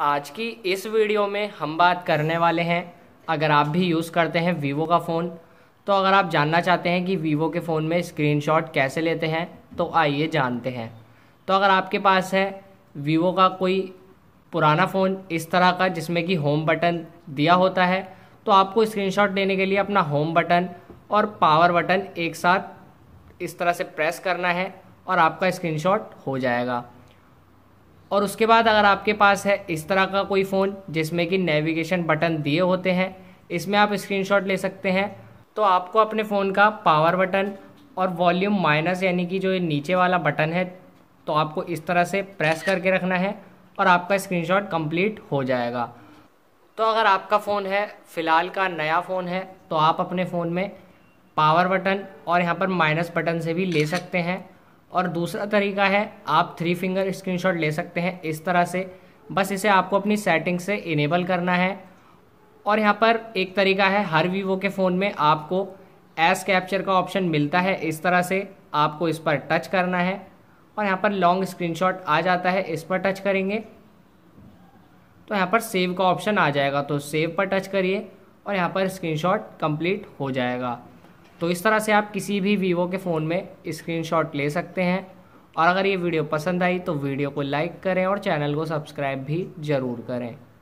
आज की इस वीडियो में हम बात करने वाले हैं अगर आप भी यूज़ करते हैं वीवो का फ़ोन तो अगर आप जानना चाहते हैं कि वीवो के फ़ोन में स्क्रीनशॉट कैसे लेते हैं तो आइए जानते हैं तो अगर आपके पास है वीवो का कोई पुराना फ़ोन इस तरह का जिसमें कि होम बटन दिया होता है तो आपको स्क्रीनशॉट लेने के लिए अपना होम बटन और पावर बटन एक साथ इस तरह से प्रेस करना है और आपका स्क्रीनशॉट हो जाएगा और उसके बाद अगर आपके पास है इस तरह का कोई फ़ोन जिसमें कि नेविगेशन बटन दिए होते हैं इसमें आप स्क्रीनशॉट ले सकते हैं तो आपको अपने फ़ोन का पावर बटन और वॉल्यूम माइनस यानी कि जो ये नीचे वाला बटन है तो आपको इस तरह से प्रेस करके रखना है और आपका स्क्रीनशॉट कंप्लीट हो जाएगा तो अगर आपका फ़ोन है फ़िलहाल का नया फ़ोन है तो आप अपने फ़ोन में पावर बटन और यहाँ पर माइनस बटन से भी ले सकते हैं और दूसरा तरीका है आप थ्री फिंगर स्क्रीनशॉट ले सकते हैं इस तरह से बस इसे आपको अपनी सेटिंग से इनेबल करना है और यहाँ पर एक तरीका है हर वीवो के फ़ोन में आपको एस कैप्चर का ऑप्शन मिलता है इस तरह से आपको इस पर टच करना है और यहाँ पर लॉन्ग स्क्रीनशॉट आ जाता है इस पर टच करेंगे तो यहाँ पर सेव का ऑप्शन आ जाएगा तो सेव पर टच करिए और यहाँ पर स्क्रीनशॉट कंप्लीट हो जाएगा तो इस तरह से आप किसी भी वीवो के फ़ोन में स्क्रीनशॉट ले सकते हैं और अगर ये वीडियो पसंद आई तो वीडियो को लाइक करें और चैनल को सब्सक्राइब भी ज़रूर करें